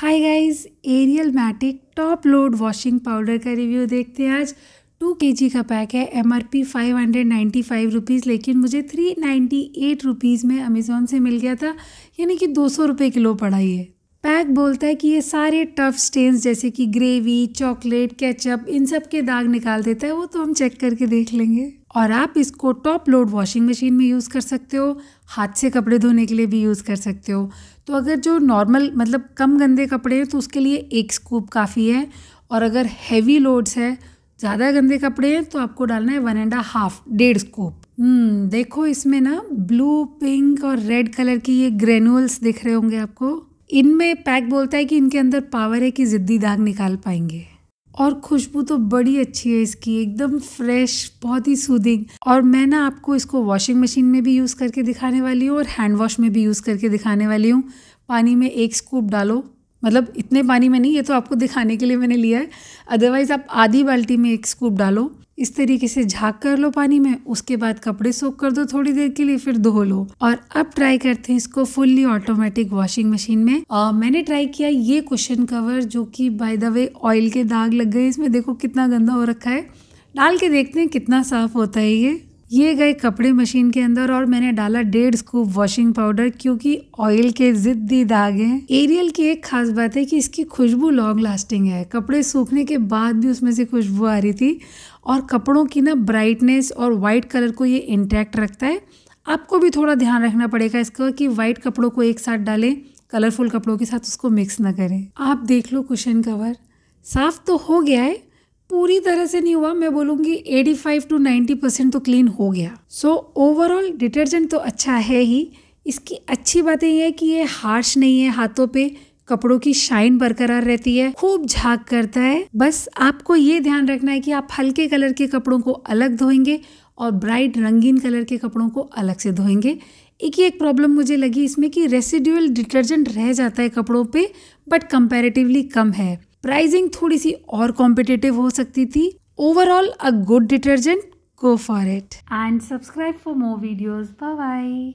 हाय guys Ariel matic top load washing powder का review देखते हैं आज टू के जी का पैक है M R P five hundred ninety five rupees लेकिन मुझे थ्री नाइन्टी एट रुपीज़ में अमेज़ोन से मिल गया था यानी कि दो सौ रुपये किलो पड़ा ये पैक बोलता है कि ये सारे टफ स्टेन्स जैसे कि ग्रेवी चॉकलेट केचप इन सब के दाग निकाल देता है वो तो हम चेक करके देख लेंगे और आप इसको टॉप लोड वॉशिंग मशीन में यूज़ कर सकते हो हाथ से कपड़े धोने के लिए भी यूज़ कर सकते हो तो अगर जो नॉर्मल मतलब कम गंदे कपड़े हैं तो उसके लिए एक स्कूप काफ़ी है और अगर हैवी लोड्स है ज़्यादा गंदे कपड़े हैं तो आपको डालना है वन एंड हाफ डेढ़ स्कूप हम्म, देखो इसमें ना ब्लू पिंक और रेड कलर की ये ग्रेनुअल्स दिख रहे होंगे आपको इनमें पैक बोलता है कि इनके अंदर पावर है कि ज़िद्दी दाग निकाल पाएंगे और खुशबू तो बड़ी अच्छी है इसकी एकदम फ्रेश बहुत ही सूदिंग और मैं ना आपको इसको वॉशिंग मशीन में भी यूज़ करके दिखाने वाली हूँ और हैंड वॉश में भी यूज़ करके दिखाने वाली हूँ पानी में एक स्कूप डालो मतलब इतने पानी में नहीं ये तो आपको दिखाने के लिए मैंने लिया है अदरवाइज़ आप आधी बाल्टी में एक स्कूप डालो इस तरीके से झाँक कर लो पानी में उसके बाद कपड़े सोख कर दो थोड़ी देर के लिए फिर धो लो और अब ट्राई करते हैं इसको फुल्ली ऑटोमेटिक वॉशिंग मशीन में आ, मैंने ट्राई किया ये कुशन कवर जो कि बाय द वे ऑयल के दाग लग गए इसमें देखो कितना गंदा हो रखा है डाल के देखते हैं कितना साफ होता है ये ये गए कपड़े मशीन के अंदर और मैंने डाला डेढ़ स्कूप वॉशिंग पाउडर क्योंकि ऑयल के जिद्दी दाग हैं एरियल की एक खास बात है कि इसकी खुशबू लॉन्ग लास्टिंग है कपड़े सूखने के बाद भी उसमें से खुशबू आ रही थी और कपड़ों की ना ब्राइटनेस और वाइट कलर को ये इंटैक्ट रखता है आपको भी थोड़ा ध्यान रखना पड़ेगा इसका कि वाइट कपड़ों को एक साथ डालें कलरफुल कपड़ों के साथ उसको मिक्स ना करें आप देख लो कुशन कवर साफ़ तो हो गया है पूरी तरह से नहीं हुआ मैं बोलूँगी 85 टू 90 परसेंट तो क्लीन हो गया सो ओवरऑल डिटर्जेंट तो अच्छा है ही इसकी अच्छी बातें यह है कि ये हार्श नहीं है हाथों पे कपड़ों की शाइन बरकरार रहती है खूब झाग करता है बस आपको ये ध्यान रखना है कि आप हल्के कलर के कपड़ों को अलग धोएंगे और ब्राइट रंगीन कलर के कपड़ों को अलग से धोएंगे एक ही एक प्रॉब्लम मुझे लगी इसमें कि रेसिड्यूअल डिटर्जेंट रह जाता है कपड़ों पे बट कंपैरेटिवली कम है प्राइसिंग थोड़ी सी और कॉम्पिटिटिव हो सकती थी overall a good detergent go for it and subscribe for more videos bye bye